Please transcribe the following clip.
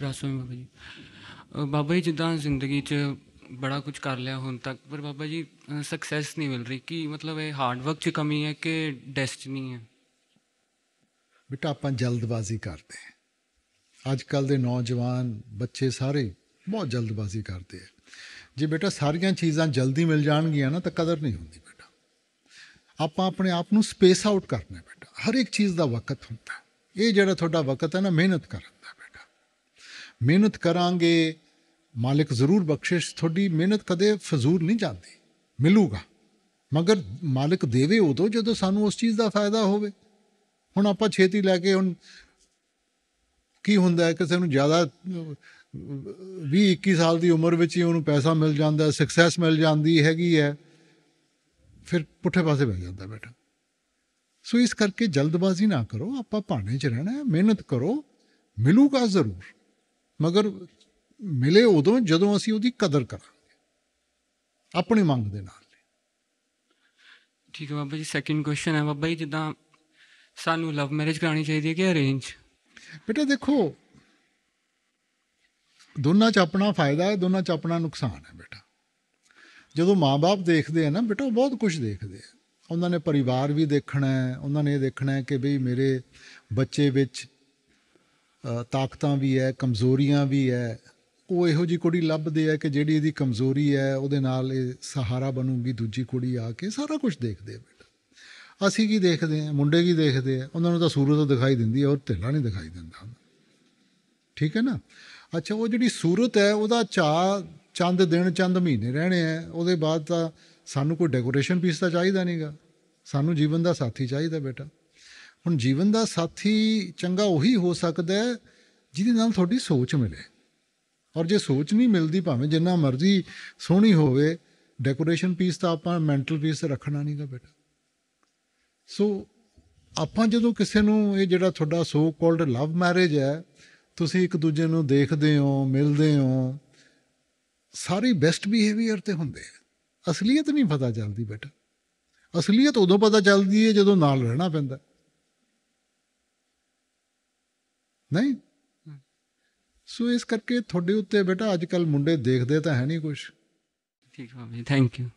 ਰਾਸੋਈ ਬਾਬਾ ਜੀ ਬਾਬਾ ਜੀ ਜਿੱਦਾਂ ਜ਼ਿੰਦਗੀ 'ਚ ਬੜਾ ਕੁਝ ਕਰ ਲਿਆ ਹੁਣ ਤੱਕ ਪਰ ਬਾਬਾ ਜੀ ਸਕਸੈਸ ਨਹੀਂ ਮਿਲ ਰਹੀ ਕੀ ਮਤਲਬ ਇਹ ਹਾਰਡ ਵਰਕ 'ਚ ਕਮੀ ਹੈ ਕਿ ਡੈਸਟਨੀ ਹੈ ਬੇਟਾ ਆਪਾਂ ਜਲਦਬਾਜ਼ੀ ਕਰਦੇ ਹਾਂ ਅੱਜ ਕੱਲ ਦੇ ਨੌਜਵਾਨ ਬੱਚੇ ਸਾਰੇ ਬਹੁਤ ਜਲਦਬਾਜ਼ੀ ਕਰਦੇ ਆ ਜੇ ਬੇਟਾ ਸਾਰੀਆਂ ਚੀਜ਼ਾਂ ਜਲਦੀ ਮਿਲ ਜਾਣਗੀਆਂ ਨਾ ਤਾਂ ਕਦਰ ਨਹੀਂ ਹੁੰਦੀ ਬੇਟਾ ਆਪਾਂ ਆਪਣੇ ਆਪ ਨੂੰ ਸਪੇਸ ਆਊਟ ਕਰਨਾ ਬੇਟਾ ਹਰ ਇੱਕ ਚੀਜ਼ ਦਾ ਵਕਤ ਹੁੰਦਾ ਇਹ ਜਿਹੜਾ ਤੁਹਾਡਾ ਵਕਤ ਹੈ ਨਾ ਮਿਹਨਤ ਕਰਨ ਦਾ ਮਿਹਨਤ ਕਰਾਂਗੇ ਮਾਲਕ ਜ਼ਰੂਰ ਬਖਸ਼ਿਸ਼ ਤੁਹਾਡੀ ਮਿਹਨਤ ਕਦੇ ਫਜ਼ੂਲ ਨਹੀਂ ਜਾਂਦੀ ਮਿਲੂਗਾ ਮਗਰ ਮਾਲਕ ਦੇਵੇ ਉਦੋਂ ਜਦੋਂ ਸਾਨੂੰ ਉਸ ਚੀਜ਼ ਦਾ ਫਾਇਦਾ ਹੋਵੇ ਹੁਣ ਆਪਾਂ ਛੇਤੀ ਲੈ ਕੇ ਹੁਣ ਕੀ ਹੁੰਦਾ ਹੈ ਕਿਸੇ ਨੂੰ ਜ਼ਿਆਦਾ 20 21 ਸਾਲ ਦੀ ਉਮਰ ਵਿੱਚ ਹੀ ਉਹਨੂੰ ਪੈਸਾ ਮਿਲ ਜਾਂਦਾ ਸਕਸੈਸ ਮਿਲ ਜਾਂਦੀ ਹੈਗੀ ਹੈ ਫਿਰ ਪੁੱਠੇ ਪਾਸੇ ਬਹਿ ਜਾਂਦਾ ਬੇਟਾ ਸੋ ਇਸ ਕਰਕੇ ਜਲਦਬਾਜ਼ੀ ਨਾ ਕਰੋ ਆਪਾਂ ਭਾਣੇ 'ਚ ਰਹਿਣਾ ਹੈ ਮਿਹਨਤ ਕਰੋ ਮਿਲੂਗਾ ਜ਼ਰੂਰ ਮਗਰ ਮਿਲੇ ਉਦੋਂ ਜਦੋਂ ਅਸੀਂ ਉਹਦੀ ਕਦਰ ਕਰਾਂਗੇ ਆਪਣੀ ਮੰਗ ਦੇ ਨਾਲ ਠੀਕ ਹੈ ਬਾਬਾ ਜੀ ਸੈਕਿੰਡ ਕੁਐਸਚਨ ਹੈ ਬਾਬਾ ਜੀ ਜਿੱਦਾਂ ਸਾਨੂੰ ਲਵ ਮੈਰਿਜ ਕਰਾਣੀ ਚਾਹੀਦੀ ਹੈ ਕਿ ਅਰੇਂਜ ਬੇਟਾ ਦੇਖੋ ਦੋਨਾਂ 'ਚ ਆਪਣਾ ਫਾਇਦਾ ਹੈ ਦੋਨਾਂ 'ਚ ਆਪਣਾ ਨੁਕਸਾਨ ਹੈ ਬੇਟਾ ਜਦੋਂ ਮਾਪੇ ਦੇਖਦੇ ਆ ਨਾ ਬੇਟਾ ਬਹੁਤ ਕੁਝ ਦੇਖਦੇ ਆ ਉਹਨਾਂ ਨੇ ਪਰਿਵਾਰ ਵੀ ਦੇਖਣਾ ਹੈ ਉਹਨਾਂ ਨੇ ਇਹ ਦੇਖਣਾ ਹੈ ਕਿ ਬਈ ਮੇਰੇ ਬੱਚੇ ਵਿੱਚ ਤਾਕਤਾਂ ਵੀ ਹੈ ਕਮਜ਼ੋਰੀਆਂ ਵੀ ਹੈ ਉਹ ਇਹੋ ਜੀ ਕੁੜੀ ਲੱਭਦੇ ਆ ਕਿ ਜਿਹੜੀ ਇਹਦੀ ਕਮਜ਼ੋਰੀ ਹੈ ਉਹਦੇ ਨਾਲ ਇਹ ਸਹਾਰਾ ਬਣੂਗੀ ਦੂਜੀ ਕੁੜੀ ਆ ਕੇ ਸਾਰਾ ਕੁਝ ਦੇਖਦੇ ਆ ਬੇਟਾ ਅਸੀਂ ਕੀ ਦੇਖਦੇ ਆ ਮੁੰਡੇ ਕੀ ਦੇਖਦੇ ਆ ਉਹਨਾਂ ਨੂੰ ਤਾਂ ਸੂਰਤ ਦਿਖਾਈ ਦਿੰਦੀ ਹੈ ਔਰ ਧੇਲਾ ਨਹੀਂ ਦਿਖਾਈ ਦਿੰਦਾ ਠੀਕ ਹੈ ਨਾ ਅੱਛਾ ਉਹ ਜਿਹੜੀ ਸੂਰਤ ਹੈ ਉਹਦਾ ਚਾ ਚੰਦ ਦਿਨ ਚੰਦ ਮਹੀਨੇ ਰਹਿਣੇ ਆ ਉਹਦੇ ਬਾਅਦ ਤਾਂ ਸਾਨੂੰ ਕੋਈ ਡੈਕੋਰੇਸ਼ਨ ਪੀਸ ਤਾਂ ਚਾਹੀਦਾ ਨਹੀਂਗਾ ਸਾਨੂੰ ਜੀਵਨ ਦਾ ਸਾਥੀ ਚਾਹੀਦਾ ਬੇਟਾ ਹੁਣ ਜੀਵਨ ਦਾ ਸਾਥੀ ਚੰਗਾ ਉਹੀ ਹੋ ਸਕਦਾ ਹੈ ਜਿਹਦੇ ਨਾਲ ਤੁਹਾਡੀ ਸੋਚ ਮਿਲੇ ਔਰ ਜੇ ਸੋਚ ਨਹੀਂ ਮਿਲਦੀ ਭਾਵੇਂ ਜਿੰਨਾ ਮਰਜ਼ੀ ਸੋਹਣੀ ਹੋਵੇ ਡੈਕੋਰੇਸ਼ਨ ਪੀਸ ਤਾਂ ਆਪਾਂ ਮੈਂਟਲ ਪੀਸ ਰੱਖਣਾ ਨਹੀਂ ਦਾ ਬੇਟਾ ਸੋ ਆਪਾਂ ਜਦੋਂ ਕਿਸੇ ਨੂੰ ਇਹ ਜਿਹੜਾ ਤੁਹਾਡਾ ਸੋ ਕਾਲਡ ਲਵ ਮੈਰਿਜ ਹੈ ਤੁਸੀਂ ਇੱਕ ਦੂਜੇ ਨੂੰ ਦੇਖਦੇ ਹੋ ਮਿਲਦੇ ਹੋ ਸਾਰੀ ਬੈਸਟ ਬਿਹੇਵੀਅਰ ਤੇ ਹੁੰਦੇ ਅਸਲੀਅਤ ਨਹੀਂ ਪਤਾ ਚੱਲਦੀ ਬੇਟਾ ਅਸਲੀਅਤ ਉਦੋਂ ਪਤਾ ਚੱਲਦੀ ਹੈ ਜਦੋਂ ਨਾਲ ਰਹਿਣਾ ਪੈਂਦਾ ਨਹੀਂ ਸੋ ਇਸ ਕਰਕੇ ਤੁਹਾਡੇ ਉੱਤੇ ਬੇਟਾ ਅੱਜ ਕੱਲ ਮੁੰਡੇ ਦੇਖਦੇ ਤਾਂ ਹੈ ਨਹੀਂ ਕੁਝ ਠੀਕ ਹੈ ਭਾਵੇਂ ਥੈਂਕ ਯੂ